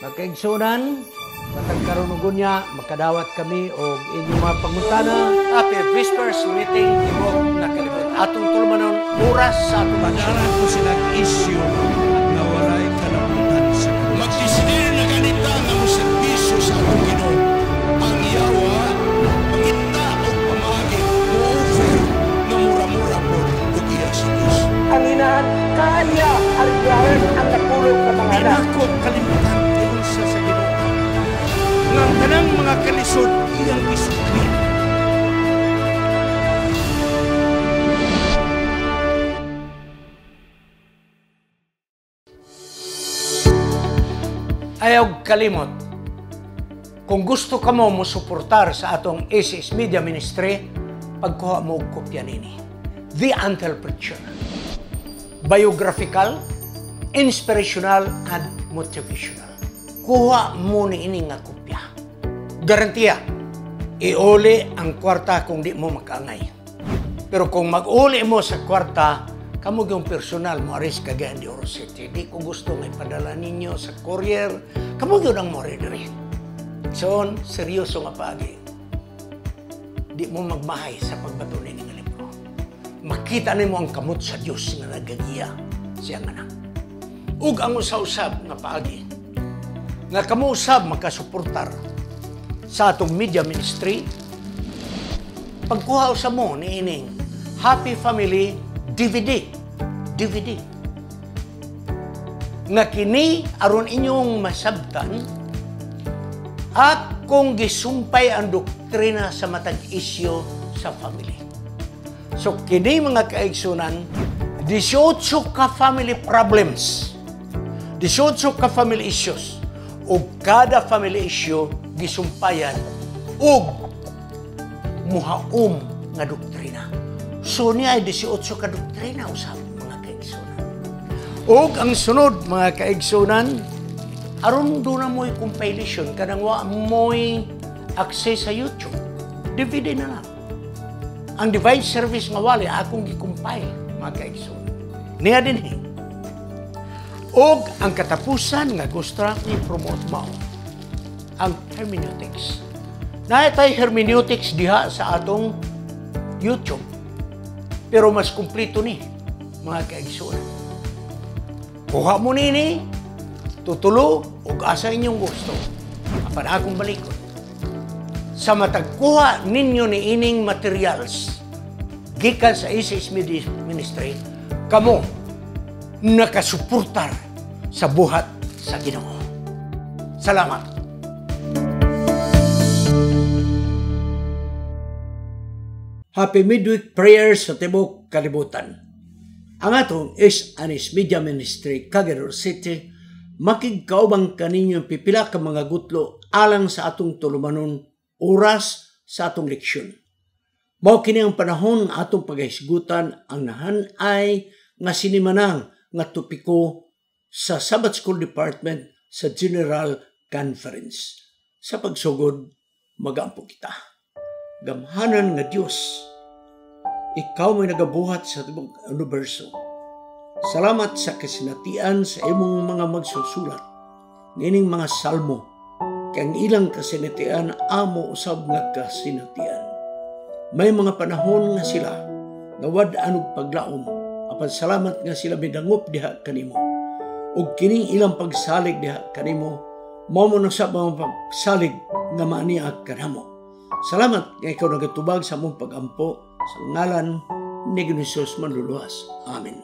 magkaigsunan, matang karunugon niya, makadawat kami o inyong mga pangutana. Happy Whispers Meeting, Tibog na Kalibot. Atong tulmanon, oras sa atong pagkaran ko silang isyo na walay kalamutan sa kanila. Magdisidir na ganita na mo servisyo sa atong ginoo. Ang iyawa, mangita o pamagi, mo-offer na mura-mura po o iya Diyos. Ang inahan, kanya ang iyahan ang natulog ng mga Pinakot kalimutan. mga kalisod iyang isupin. Ayaw kalimot, kung gusto ka mo suportar sa atong ACS Media Ministry, pagkuha mo og kopya nini. The Entrepreneur. Biographical, inspirational, and motivational. Kuha mo ni ini nga kopya garantiya, iuli ang kwarta kung di mo makangay. Pero kung mag-uli mo sa kwarta, kamo yung personal mo aris kagayan di Oro City. Di ko gusto nga ipadala ninyo sa courier. Kamo yun ang mori diri. Son, seryoso nga pagi. Di mo magmahay sa pagpatuloy ng libro. Makita nimo ang kamot sa Dios na nagagiya siya nga na. Ug ang usa-usab nga pagi, Nga kamo usab makasuportar sa atong media ministry. Pagkuha sa mo ni ining Happy Family DVD. DVD. Nga kini aron inyong masabtan at kung gisumpay ang doktrina sa matag isyo sa family. So kini mga kaigsunan 18 ka family problems. 18 ka family issues o kada family issue gisumpayan ug muhaom nga doktrina. So niya ay 18 ka doktrina usab mga kaigsunan. Ug ang sunod mga kaigsunan aron do na mo'y compilation kanang wa mo'y access sa YouTube. DVD na lang. Ang device service nga wali akong gi-compile mga kaigsunan. Niya din eh o ang katapusan nga gusto i-promote mo ang hermeneutics. Naitay hermeneutics diha sa atong YouTube. Pero mas kumplito ni mga kaigsoon. Kuha mo nini, tutulo, ug asa inyong gusto. Para akong balikon. Sa matagkuha ninyo ni ining materials, gikan sa ISIS Ministry, kamo, nakasuportar sa buhat sa Ginoo. Salamat. Happy Midweek Prayers sa Tibok Kalibutan. Ang atong is Anis Media Ministry, Cagayan City, makigkaubang kaninyong pipila ka mga gutlo alang sa atong tulumanon oras sa atong leksyon. Mao kini ang panahon atong paghisgutan ang nahanay nga sinimanang nga topiko sa Sabbath School Department sa General Conference. Sa pagsugod, magampo kita. Gamhanan nga Dios, ikaw may nagabuhat sa tibok universo. Salamat sa kasinatian sa imong mga magsusulat, nining mga salmo, kang ilang kasinatian amo usab nga kasinatian. May mga panahon nga sila, nawad anog paglaom, mapasalamat nga sila midangop diha kanimo. Ug kining ilang pagsalig diha kanimo mao mo nang sa pagsalig nga maaniag kanamo. Salamat nga ikaw nagatubag sa mong pagampo sa ngalan ni Ginosos manluluwas. Amen.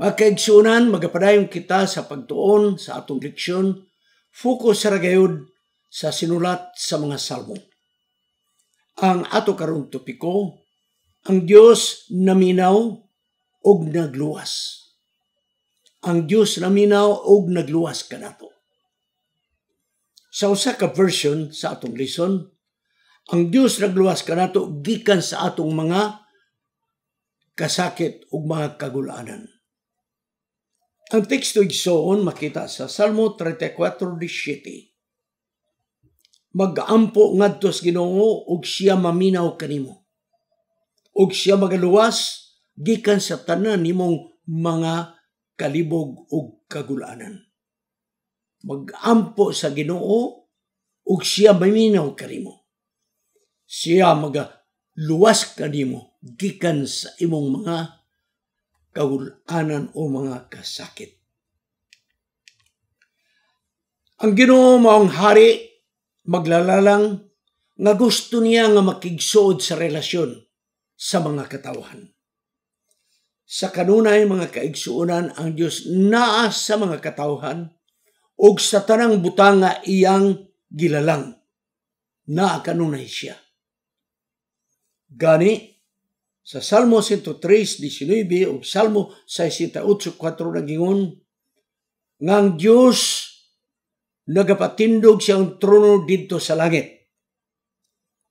Magkaigsunan, magapadayon kita sa pagtuon sa atong leksyon, focus sa ragayod sa sinulat sa mga salmo. Ang ato karong topiko, ang Dios minaw og nagluwas. Ang Dios naminaw og nagluwas kanato. Sa usa ka version sa atong lesson, ang Dios nagluwas kanato gikan sa atong mga kasakit ug mga kagulaanan. Ang teksto igsoon makita sa Salmo 34:17. Magampo ngadto sa Ginoo og siya maminaw kanimo. Og siya magaluwas gikan sa tanan nimong mga kalibog ug kagulaanan. Magampo sa Ginoo ug siya maminaw karimo. Siya magluwas kanimo gikan sa imong mga kagulaanan o mga kasakit. Ang Ginoo maong hari maglalalang nga gusto niya nga makigsuod sa relasyon sa mga katawhan. Sa kanunay mga kaigsuunan ang Dios naas sa mga katauhan ug sa tanang butang nga iyang gilalang. Na kanunay siya. Gani sa Salmo 103:19 ug Salmo 68:4 nagingon ngang Dios nagapatindog siyang trono didto sa langit.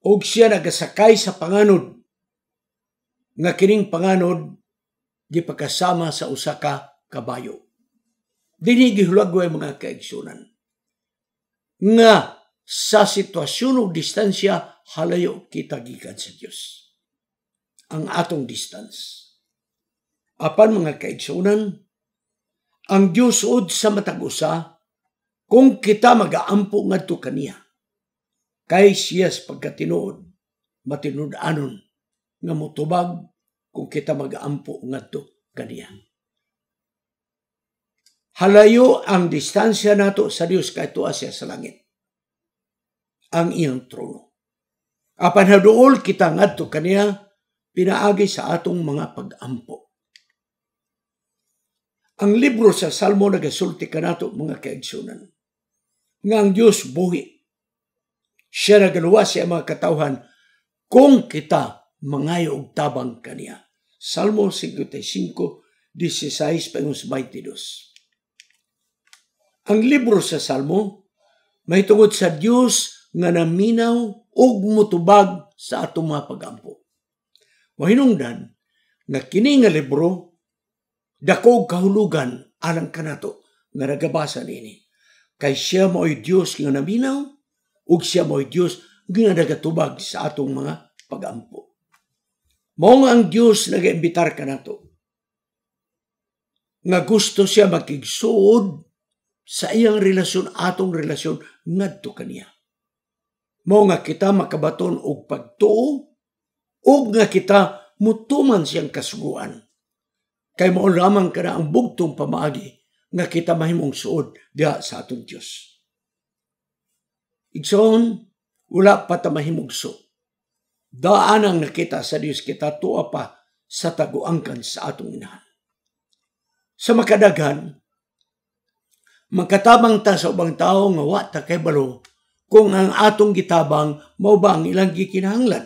O siya nagasakay sa panganod, nga kining panganod gipakasama sa usa ka kabayo. Dini gihulag mga kaigsunan. Nga sa sitwasyon o distansya halayo kita gikan sa Dios. Ang atong distance. Apan mga kaigsunan, ang Dios ud sa matag-usa kung kita magaampo ngadto kaniya. Kay siyas pagkatinuod matinud-anon nga motubag kung kita magampo ngadto kaniya. Halayo ang distansya nato sa Dios kay tuwa siya sa langit. Ang iyang trono. Apan haduol kita ngadto kaniya pinaagi sa atong mga pagampo. Ang libro sa Salmo nagasulti nato mga kaigsunan. Nga ang Dios buhi. Siya nagaluwa sa mga katawhan kung kita mangayo og tabang kaniya. Salmo 55, 16 pengus 22. Ang libro sa Salmo may tungod sa Dios nga naminaw ug mutubag sa atong mga pagampo. Mahinungdan nga kini nga libro dako kahulugan alang kanato nga nagabasa nini. Kay siya mo'y Dios nga naminaw ug siya mo'y Dios nga nagatubag sa atong mga pagampo. Mong ang Diyos nagaimbitar ka na to. Nga gusto siya makigsuod sa iyang relasyon, atong relasyon, ngadto kaniya. Mao nga kita makabaton og pagtuo, ug nga kita mutuman siyang kasuguan. Kay mao lamang kana ang bugtong pamagi nga kita mahimong suod diha sa atong Dios. Igsoon, wala pa ta mahimong suod Daanang nakita sa Dios kita tua pa sa taguangkan sa atong inahan. Sa makadaghan, makatabang ta sa ubang tao nga wa ta kay balo kung ang atong gitabang mao ba ang ilang gikinahanglan.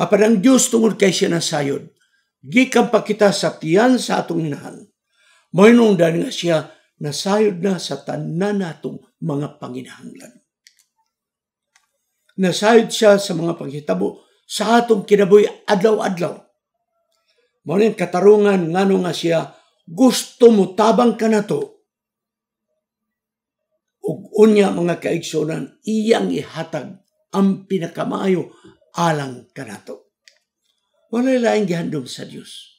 Apan ang Dios tungod kay siya sayod, gikan pa kita sa tiyan sa atong inahan. Mahinungdan nga siya nasayod na sa tanan natong mga panginahanglan nasayod siya sa mga paghitabo sa atong kinabuhi adlaw-adlaw. Muna katarungan ngano nga siya, gusto mo tabang ka na to. Ug unya mga kaigsunan, iyang ihatag ang pinakamayo alang ka na to. Walay laing gihandom sa Dios.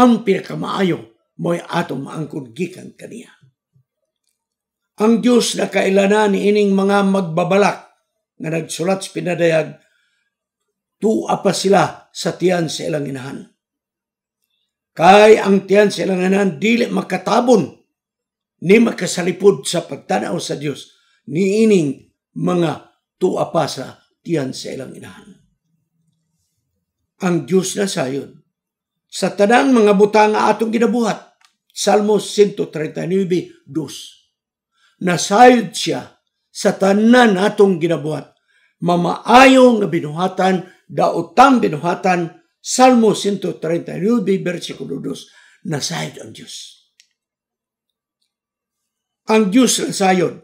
Ang pinakamayo mo'y atong maangkod gikan kaniya. Ang Dios na kailanan ining mga magbabalak nga nagsulat sa pinadayag, tua pa sila sa tiyan sa ilang inahan. Kay ang tiyan sa ilang inahan, dili makatabon ni makasalipod sa pagtanaw sa Dios ni ining mga tua pa sa tiyan sa ilang inahan. Ang Dios na sayon, sa tanang mga butanga atong ginabuhat, Salmo 139, 2. Nasayod siya sa tanan atong ginabuhat. Mamaayo nga binuhatan, daotang binuhatan, Salmo 139, versikulo 2, nasayod ang Diyos. Ang Diyos na sayod,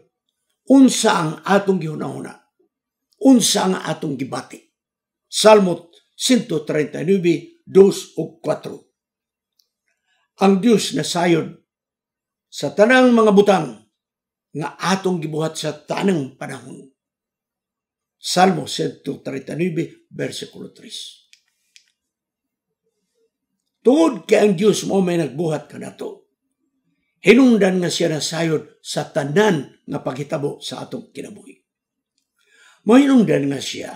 unsa ang atong gihunahuna, unsa ang atong gibati. Salmo 139, 2 o 4. Ang Diyos na sayod sa tanang mga butang nga atong gibuhat sa tanang panahon. Salmo 139, versikulo 3. Tungod kay ang Diyos mo may nagbuhat ka na to. Hinungdan nga siya na sayod sa tanan nga paghitabo sa atong kinabuhi. Mahinungdan nga siya,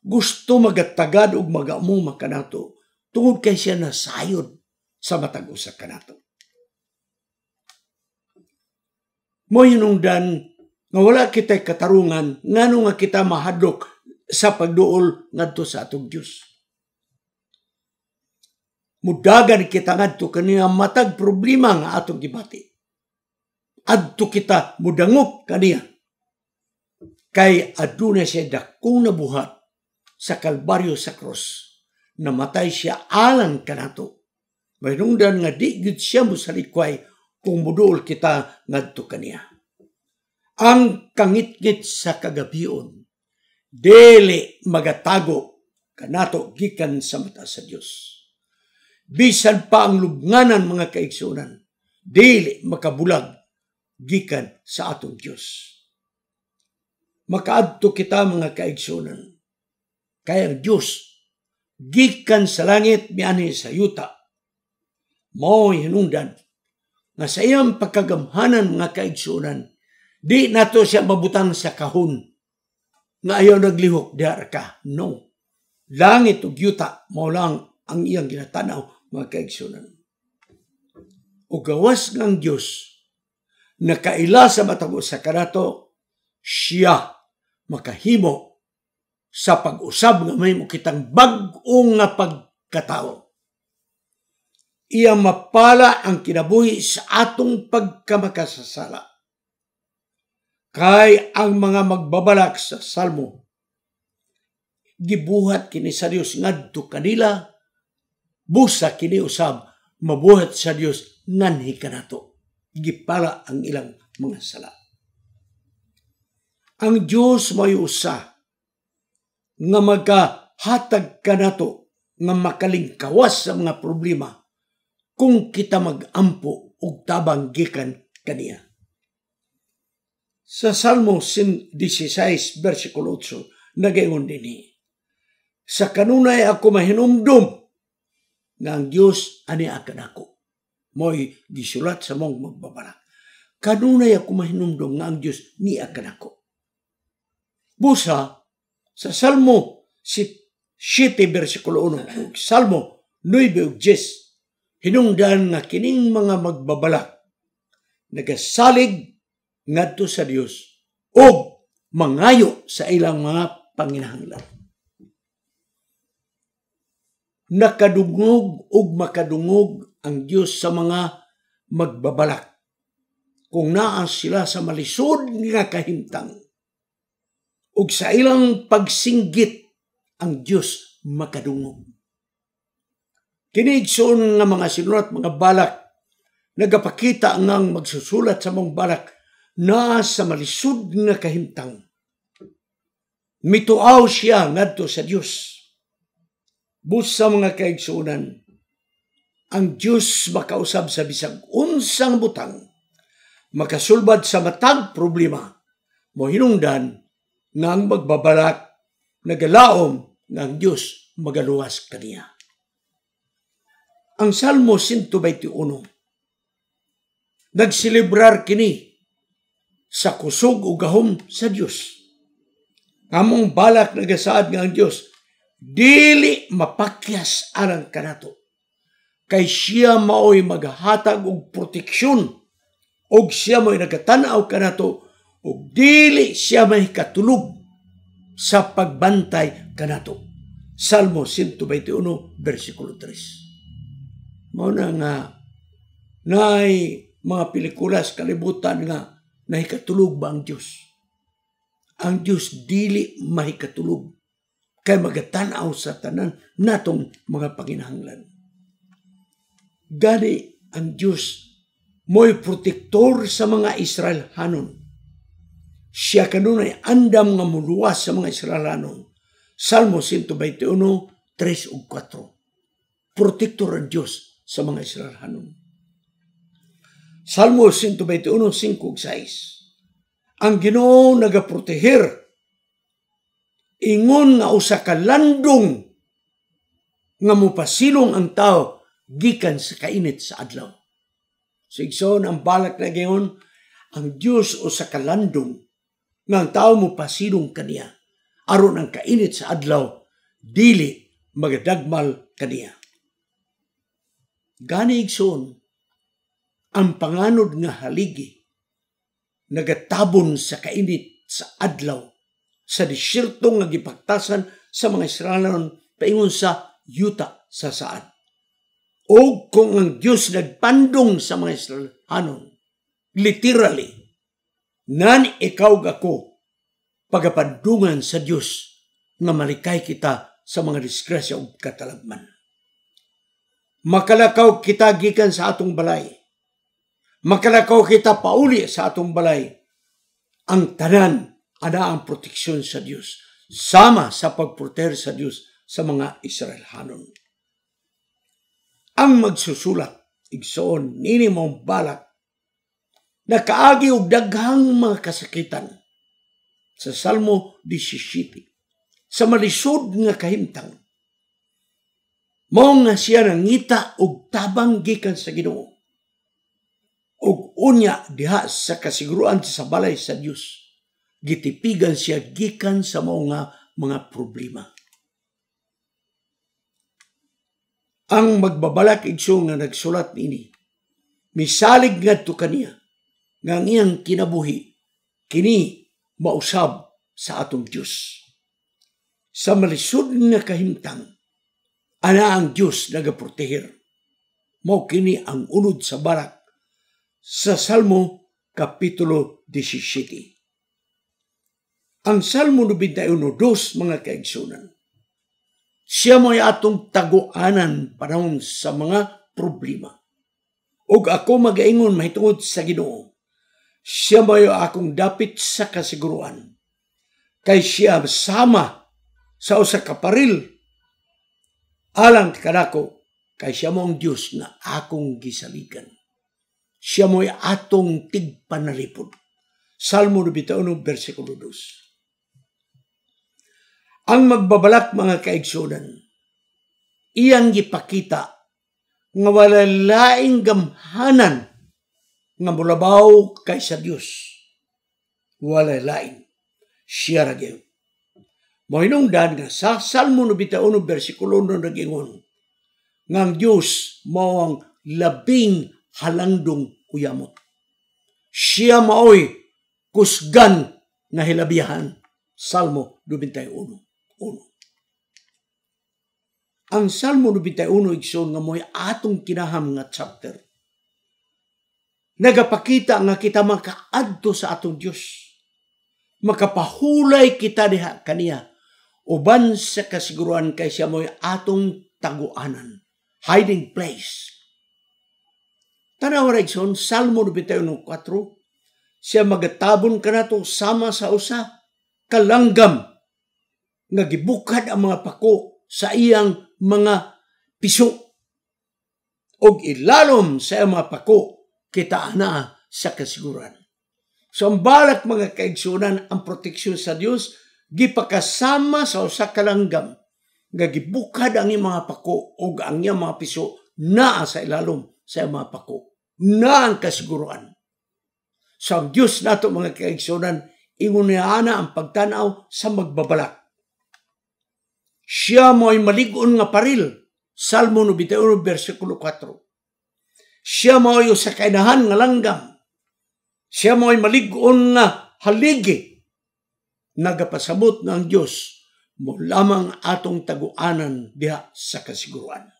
gusto magatagad o magaumuma ka na to, tungod kay siya na sayod sa matag-usa ka na to. mo hinungdan nga wala kita'y katarungan ngano nga kita mahadok sa pagduol ngadto sa atong Dios. Mudagan kita ngadto kaniya matag problema nga atong gibati. Adto kita mudangop kaniya. Kay aduna siya dakong nabuhat sa Kalbaryo sa cross. Namatay siya alang kanato. Mayroon dan nga di gud siya musalikway kung kita ngadto kaniya. Ang kangitgit sa kagabion, dili magatago kanato gikan sa mata sa Dios. Bisan pa ang lubnganan mga kaigsunan, dili makabulag gikan sa atong Dios. Makaadto kita mga kaigsunan, kaya ang Dios gikan sa langit miani sa yuta mao hinungdan nga sa iyang pagkagamhanan mga kaigsunan, di nato siya mabutang sa kahon nga ayaw naglihok di ka. No. Langit ug yuta mao lang ang iyang ginatanaw mga kaigsunan. O gawas ng Diyos nakaila sa matag sa kanato siya makahimo sa pag-usab nga may mo kitang bag-o nga pagkatao iya mapala ang kinabuhi sa atong pagkamakasasala. Kay ang mga magbabalak sa Salmo, gibuhat kini sa Dios ngadto kanila, busa kini usab mabuhat sa Dios nganhi kanato. Gipala ang ilang mga sala. Ang Dios may usa nga magahatag kanato nga makalingkawas sa mga problema kung kita magampo og tabang gikan kaniya. Sa Salmo 16 versikulo 8 nagayon dinhi Sa kanunay ako mahinumdum nga ang Dios ani ako. Moy gisulat sa mong magbabalak kanunay ako mahinumdong nga ang Diyos ni ako. Busa, sa Salmo 7, si, versikulo 1, Salmo 9, 10, hinungdan nga kining mga magbabalak nagasalig ngadto sa Dios o mangayo sa ilang mga panginahanglan. Nakadungog o makadungog ang Dios sa mga magbabalak kung naa sila sa malisod nga kahimtang. Ug sa ilang pagsinggit ang Dios makadungog. Kiniigsoon nga mga sinulat mga balak, nagapakita ngang magsusulat sa mong balak na sa malisod nga kahimtang. Mituaw siya ngadto sa Dios. Busa mga kaigsunan, ang Dios makausab sa bisag unsang butang, makasulbad sa matag problema, mo hinungdan nga ang magbabalak nagalaom ng Dios magaluwas kaniya. Ang Salmo 121, nagsilibrar kini sa kusog o gahom sa Dios. Kamong balak nagasaad nga ang Dios, dili mapakyas arang kanato. Kay siya maoy maghatag og proteksyon og siya mo'y nagatanaw kanato og dili siya may katulog sa pagbantay kanato. Salmo 121 versikulo 3. Mao na nga nay mga pelikula sa kalibutan nga nahikatulog ba ang Dios? Ang Dios dili mahikatulog kay magatanaw sa tanan natong mga panginahanglan. Gani ang Dios mo'y protektor sa mga Israel hanon. Siya kanunay andam nga muluwas sa mga Israel hanon. Salmo 121, 3 ug 4. Protektor ang Dios sa mga Israel hanon. Salmo 121:5-6 Ang ginoo nagaproteher ingon nga usa ka landong nga mupasilong ang tao gikan sa kainit sa adlaw. Sigson ang balak na gayon ang Dios usa ka landong nga ang tao mupasilong kaniya aron ang kainit sa adlaw dili magadagmal kaniya. Ganigson, ang panganod nga haligi, nagatabon sa kainit sa adlaw, sa disyerto nga gipaktasan sa mga Israelon paingon sa yuta sa saad. O kung ang Diyos nagpandong sa mga Israelhanon, literally, nan ikaw gako, pagapandungan sa Diyos nga malikay kita sa mga diskresya o katalagman makalakaw kita gikan sa atong balay. Makalakaw kita pauli sa atong balay. Ang tanan ana ang proteksyon sa Dios sama sa pagproter sa Dios sa mga Israelhanon. Ang magsusulat igsoon nini mong balak kaagi og daghang mga kasakitan sa Salmo 17 sa malisod nga kahimtang Mao nga siya nangita og tabang gikan sa Ginoo. Og unya diha sa kasiguruan sa balay sa Dios. Gitipigan siya gikan sa mao nga mga problema. Ang magbabalak igso nga nagsulat nini, misalig nga to kaniya nga ang iyang kinabuhi kini mausab sa atong Dios. Sa malisod nga kahimtang Ana ang Diyos nagaprotehir. Mao kini ang unod sa barak sa Salmo Kapitulo 17. Ang Salmo 91, dos mga kaigsunan. Siya mo atong taguanan panahon sa mga problema. Ug ako magaingon mahitungod sa Ginoo. Siya mo akong dapit sa kasiguruan. Kay siya sama sa usa ka paril alang kadako kay siya mong Diyos nga akong gisaligan. Siya mo'y atong tigpanalipod. Salmo 91, versikulo 2. Ang magbabalak mga kaigsunan, iyang gipakita nga wala laing gamhanan nga mulabaw sa Dios. Wala lain. Siya ra Mahinungdan nga sa Salmo 91 bersikulo no nagingon nga ang Dios mao ang labing halandong kuyamot. Siya maoy kusgan na hilabihan. Salmo 91. Uno. Ang Salmo 91 igsoon nga mo'y atong kinaham nga chapter. Nagapakita nga kita makaadto sa atong Dios. Makapahulay kita diha kaniya uban sa kasiguruan kay siya mo'y atong taguanan, hiding place. Tanaw Rexon, Salmo 91.4, siya magatabon ka na sama sa usa, kalanggam, nga gibukad ang mga pako sa iyang mga piso. O ilalom sa iyang mga pako, kita na sa kasiguran. So ang balak mga kaigsunan, ang proteksyon sa Dios, gipakasama sa usa ka langgam nga gibukad ang mga pako o ang iya mga piso naa sa ilalom sa mga pako. Na ang kasiguruan. Sa so, Diyos nato mga kaigsunan, ingunayana ang pagtanaw sa magbabalak. Siya mo'y maligon nga paril. Salmo 91, versikulo 4. Siya mo'y sa kainahan nga langgam. Siya mo'y maligon nga haligi nagapasabot ng Diyos mo lamang atong taguanan diha sa kasiguruan.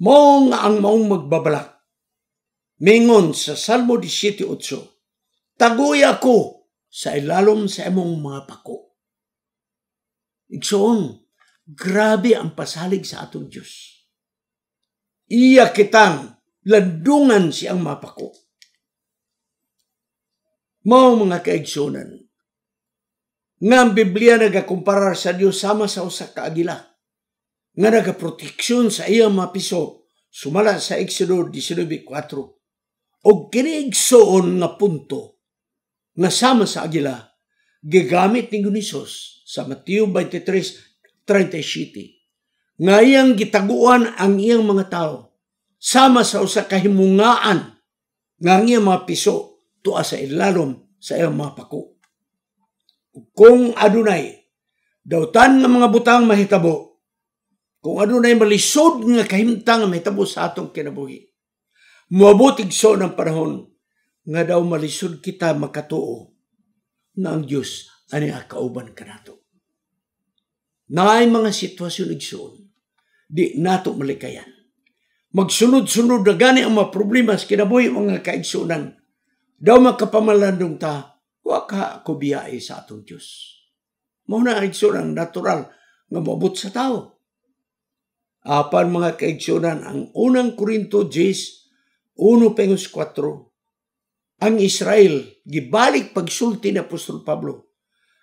Mao nga ang maong magbabalak. Mingon sa Salmo 17.8, Tagoy ako sa ilalom sa imong mga pako. Igsoon, grabe ang pasalig sa atong Diyos. Iya kitang landungan siyang mapako. Mao mga kaigsunan, nga ang Biblia nagakumparar sa Dios sama sa usa ka agila nga nagaproteksyon sa iyang mga piso sumala sa Exodo 19:4 og kini igsuon nga punto nga sama sa agila gigamit ni Hesus sa Mateo 23:37 nga iyang gitaguan ang iyang mga tao sama sa usa ka himungaan nga ang iyang mga piso tuwa sa ilalom sa iyang mga pako kung adunay dautan ng mga butang mahitabo kung adunay malisod nga kahimtang mahitabo sa atong kinabuhi moabot igso ng panahon nga daw malisod kita makatuo na ang Dios ani akauban kanato naay mga sitwasyon igsoon di nato malikayan magsunod-sunod na gani ang mga problema sa kinabuhi mga kaigsoonan, daw makapamalandong ta wa ka ko kubiyay sa atong Diyos. na ang natural nga mabot sa tao. Apan mga kaigsunan, ang unang Korinto 10, 1-4, ang Israel, gibalik pagsulti na Apostol Pablo,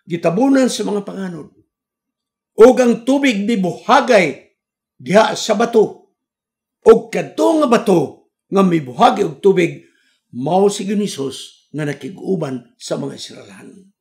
gitabunan sa mga panganod, og ang tubig ni buhagay diha sa bato, o kadto nga bato nga mibuhagi og tubig, mao si Ginisos nga nakiguban sa mga Israelan.